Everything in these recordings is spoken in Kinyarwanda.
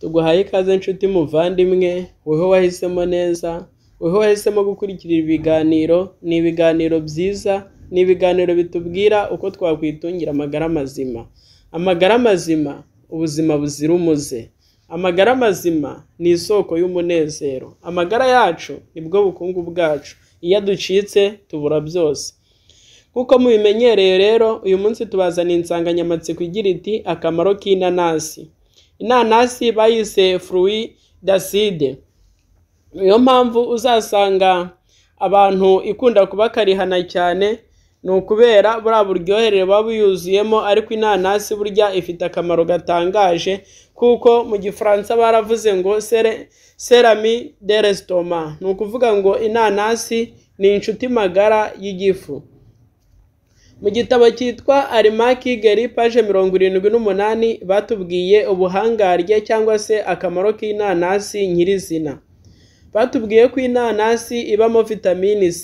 tuguhaye ikaze nshuti muvandimwe wowe wahisemo neza wowe wahisemo gukurikira ibiganiro ni ibiganiro byiza ni ibiganiro bitubwira uko twakwitungira amagara mazima amagara mazima ubuzima buzira umuze amagara mazima ni isoko y'umunezero amagara yacu nibwo bukungu bwacu iyo aducitse tubura byose nk'uko mubimenyereye rero uyu munsi tubazaniye insanganyamatsiko igira iti akamaro k'inanasi inanasi bayise furuwi daside niyo mpamvu uzasanga abantu ikunda kuba karihana cyane ni ukubera buriya buryoherere buba buyuzuyemo ariko inanasi burya ifite akamaro gatangaje kuko mu gifaransa baravuze ngo serami de resitoma ni ukuvuga ngo inanasi ni inshuti magara y'igifu mu gitabo cyitwa Almanac Kigali paje mirongo irindwi n'umunani batubwiye ubuhangarye cyangwa se akamaro k'inanasi nyirizina batubwiye ko inanasi ibamo vitamini C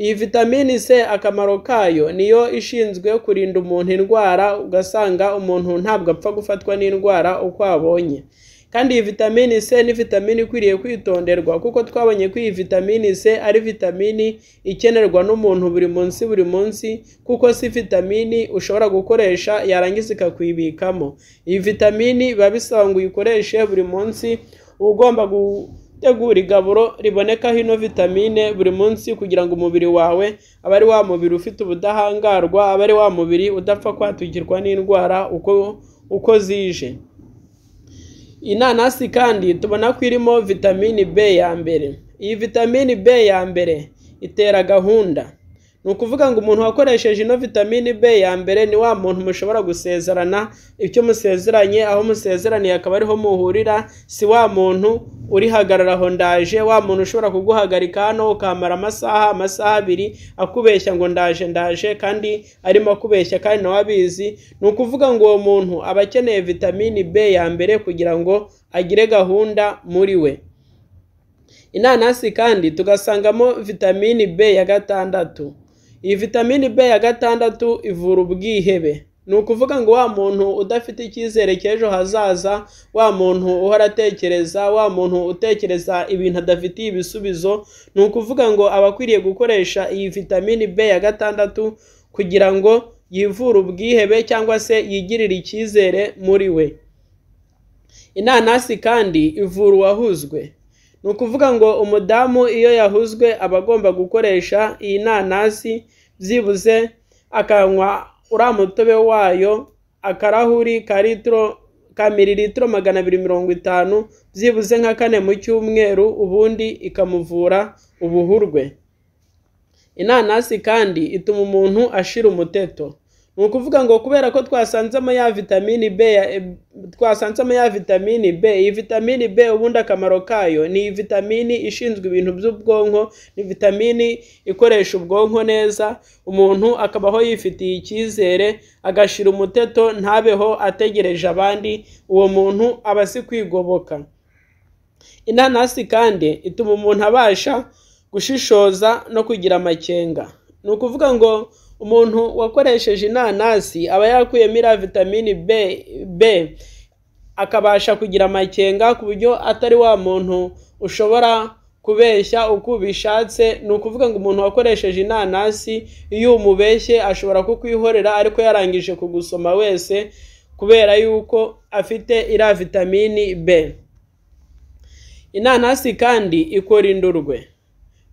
iyi vitamini C akamaro kayo niyo ishinzwe kurinda umuntu indwara ugasanga umuntu ntabwo apfa gufatwa n'indwara uko abonye kandi iyi vitamini c ni vitamini ikwiriye kwitonderwa kuko twabonye ko iyi vitamini c ari vitamini ikenerwa n'umuntu buri munsi buri munsi kuko si vitamini ushobora gukoresha yarangiza ikakwibikamo iyi vitamini biba bisaba ngo uyikoreshe buri munsi uba ugomba gutegura igaburo ribonekaho ino vitamine buri munsi kugira ngo umubiri wawe abe ari wa mubiri ufite ubudahangarwa abe ari wa mubiri udapfa kwatugirwa n'indwara uko zije inanasi kandi tubona ko irimo vitamini b ya mbere iyi vitamini b ya mbere itera gahunda ni ukuvuga ngo umuntu wakoresheje ino vitamini b ya mbere ni wa muntu mushobora gusezerana icyo musezeranye aho musezeraniye akaba ariho muhurira si wa muntu urihagarara aho ndaje wa muntu ushobora kuguhagarika hano ukamara amasaha amasaha abiri akubeshya ngo ndaje ndaje kandi arimo akubeshya kandi nawe abizi ni ukuvuga ngo uwo muntu aba akeneye vitamini b ya mbere kugira ngo agire gahunda muri we inanasi kandi tugasangamo vitamini b ya gatandatu iyi vitamine b ya gatandatu ivura ubwihebe ni ukuvuga ngo wa muntu udafite icyizere cy'ejo hazaza wa muntu uhora atekereza wa muntu utekereza ibintu adafitiye ibisubizo ni ukuvuga ngo abakwiriye gukoresha iyi vitamini b ya gatandatu kugira ngo yivure ubwihebe cyangwa se yigirire icyizere muri we inanasi kandi ivura uwahuzwe ni ukuvuga ngo umudamu iyo yahuzwe aba agomba gukoresha iyi nanasi byibuze akanywa uriya mutobe wayo akarahuri ka litiro ka miliritiro magana abiri mirongo itanu byibuze nka kane mu cyumweru ubundi ikamuvura ubuhurwe inanasi kandi ituma umuntu ashira umuteto ni ukuvuga ngo kubera ko twasanzemo ya vitamini b eh, twasanzemo ya vitamini b iyi vitamini b ubundi akamaro kayo ni vitamini ishinzwe ibintu by'ubwonko ni vitamini ikoresha ubwonko neza umuntu akabaho yifitiye icyizere agashira umuteto ntabeho ategereje abandi uwo muntu aba si kwigoboka inanasi kandi ituma umuntu abasha gushishoza no kugira amakenga ni ukuvuga ngo umuntu wakoresheje inanasi aba yakuyemo iriya vitamini B b akabasha kugira amakenga ku buryo atari wa muntu ushobora kubeshya uko ubishatse ni ukuvuga ngo umuntu wakoresheje inanasi iyo umubeshye ashobora kukwihorera ariko yarangije kugusoma wese kubera yuko afite iriya vitamini B inanasi kandi ikora indurwe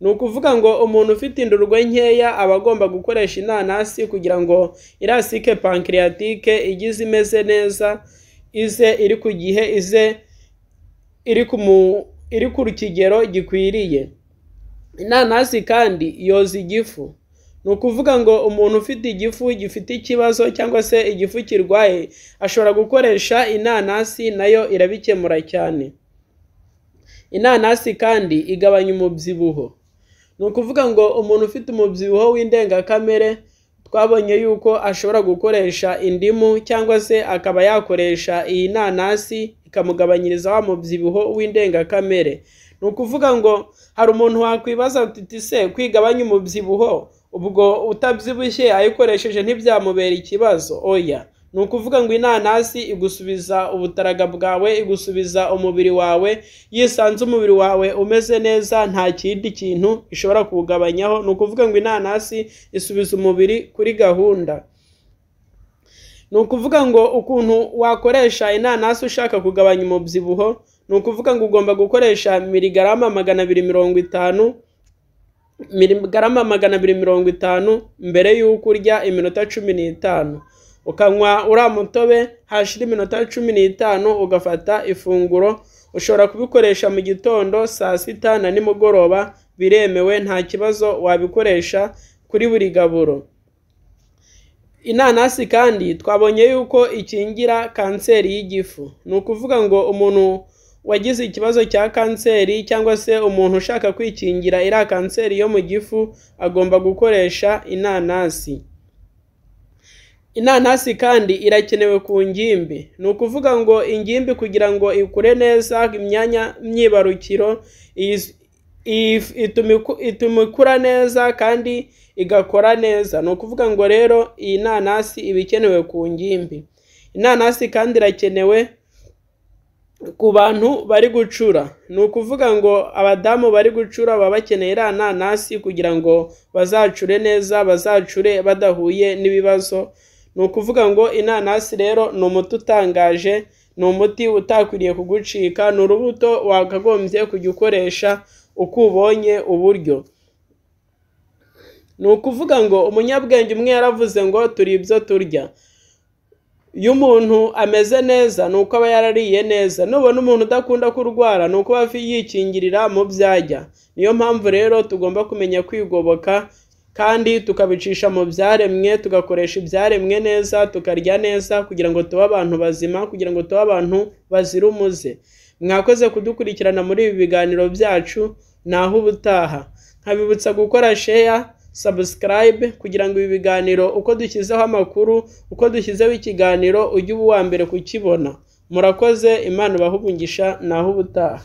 ni ukuvuga ngo umuntu ufite indurwe nkeya aba agomba gukoresha inanasi kugira ngo irasike pankiriyatike igize imeze neza ize iri ku gihe ize iri ku kigero gikwiriye inanasi kandi yoza igifu ni ukuvuga ngo umuntu ufite igifu gifite ikibazo cyangwa se igifu kirwaye ashobora gukoresha inanasi nayo irabikemura cyane inanasi kandi igabanya umubyibuho ni ukuvuga ngo umuntu ufite umubyibuho w'indengakamere twabonye yuko ashobora gukoresha indimu cyangwa se akaba yakoresha iyi nanasi ikamugabanyiriza wa mubyibuho w'indengakamere ni ukuvuga ngo hari umuntu wakwibaza uti se kwigabanya umubyibuho ubwo utabyibushye ayikoresheje ntibyamubera ikibazo oya ni ukuvuga ngo inanasi igusubiza ubutaraga bwawe igusubiza umubiri wawe yisanze umubiri wawe umeze neza nta kindi kintu ishobora kuwugabanyaho ni ukuvuga ngo inanasi isubiza umubiri kuri gahunda ni ukuvuga ngo ukuntu wakoresha inanasi ushaka kugabanya umubyibuho ni ukuvuga ngo ugomba gukoresha miligarama magana abiri mirongo itanu miligarama magana abiri mirongo itanu mbere y'uko urya iminota cumi n'itanu ukanywa uriya mutobe hashira iminota cumi n'itanu ugafata ifunguro ushobora kubikoresha mu gitondo saa sita na nimugoroba biremewe nta kibazo wabikoresha kuri buri gaburo inanasi kandi twabonye yuko ikingira kanseri y'igifu ni ukuvuga ngo umuntu wagize ikibazo cya kanseri cyangwa se umuntu ushaka kwikingira iriya kanseri yo mu gifu agomba gukoresha inanasi inanasi kandi irakenewe ku ngimbi ni ukuvuga ngo ingimbi kugira ngo ikure neza imyanya myibarukiro ituma ikura neza kandi igakora neza ni ukuvuga ngo rero iyi nanasi iba ikenewe ku ngimbi inanasi kandi irakenewe ku bantu bari gucura ni ukuvuga ngo abadamu bari gucura baba bakeneye iriya nanasi kugira ngo bazacure neza bazacure badahuye n'ibibazo ni ukuvuga ngo inanasi rero ni umuti utangaje ni umuti utakwiriye kugucika ni urubuto wakagombye kujya ukoresha uko ubonye uburyo ni ukuvuga ngo umunyabwenge umwe yaravuze ngo turi ibyo turya iyo umuntu ameze neza ni uko aba yarariye neza nubona umuntu udakunda kurwara ni uko aba yikingirira mu byajya niyo mpamvu rero tugomba kumenya kwigoboka kandi tukabicisha mu byaremwe tugakoresha ibyaremwe neza tukarya neza kugira ngo tube abantu bazima kugira ngo tube abantu bazira umuze mwakoze kudukurikirana muri ibi biganiro byacu naho ubutaha nkabibutsa gukora sheya sabusikarayibe kugira ngo ibi biganiro uko dushyizeho amakuru uko dushyizeho ikiganiro ujye uba uwa mbere kukibona murakoze imana ubahubungisha naho ubutaha